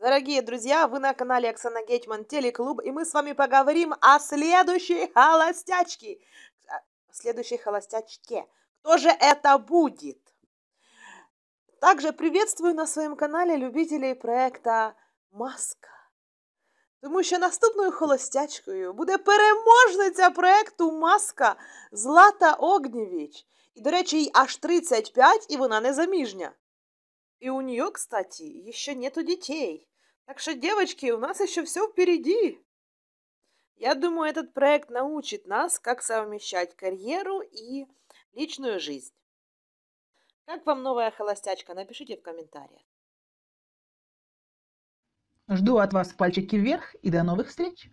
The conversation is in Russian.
Дорогие друзья, вы на канале Оксана Гетман Телеклуб, и мы с вами поговорим о следующей холостячке. Э, о следующей холостячке. Кто же это будет? Также приветствую на своем канале любителей проекта Маска. Тому що наступною холостячкою буде переможниця проекту Маска Злата Огнєвіч. І, до речі, їй аж 35, і вона не заміжня. И у нее, кстати, еще нету детей. Так что, девочки, у нас еще все впереди. Я думаю, этот проект научит нас, как совмещать карьеру и личную жизнь. Как вам новая холостячка? Напишите в комментариях. Жду от вас пальчики вверх и до новых встреч!